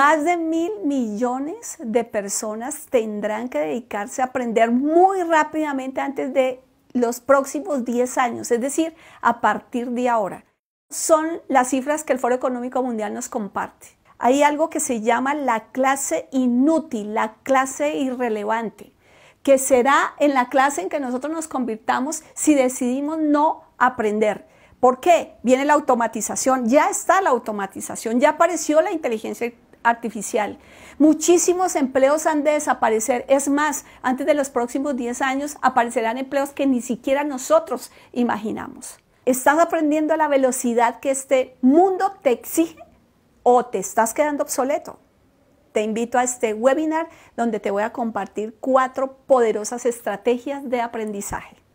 Más de mil millones de personas tendrán que dedicarse a aprender muy rápidamente antes de los próximos 10 años, es decir, a partir de ahora. Son las cifras que el Foro Económico Mundial nos comparte. Hay algo que se llama la clase inútil, la clase irrelevante, que será en la clase en que nosotros nos convirtamos si decidimos no aprender. ¿Por qué? Viene la automatización, ya está la automatización, ya apareció la inteligencia artificial. Muchísimos empleos han de desaparecer. Es más, antes de los próximos 10 años aparecerán empleos que ni siquiera nosotros imaginamos. ¿Estás aprendiendo a la velocidad que este mundo te exige o te estás quedando obsoleto? Te invito a este webinar donde te voy a compartir cuatro poderosas estrategias de aprendizaje.